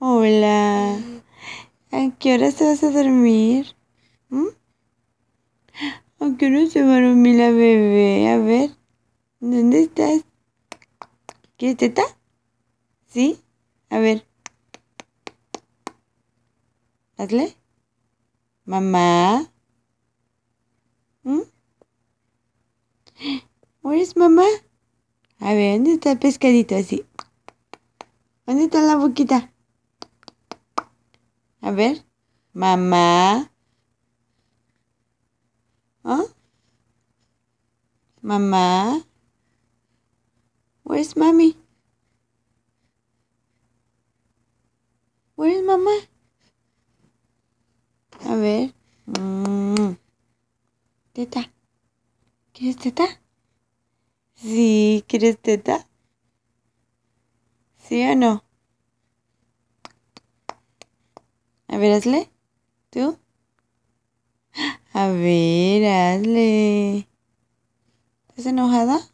Hola. ¿A qué hora te vas a dormir? ¿Mm? ¿A qué hora se va a dormir la bebé? A ver. ¿Dónde estás? ¿Quieres teta? ¿Sí? A ver. Hazle. Mamá. ¿Mm? ¿Where mamá? A ver, ¿dónde está el pescadito así? ¿Dónde está la boquita? A ver, mamá. ¿Ah? Mamá. Where's mommy? Where's mamá? A ver. Mm. Teta. ¿Quieres teta? Sí, ¿quieres teta? ¿Sí o no? ver, ¿Tú? A ver, hazle. ¿Estás enojada?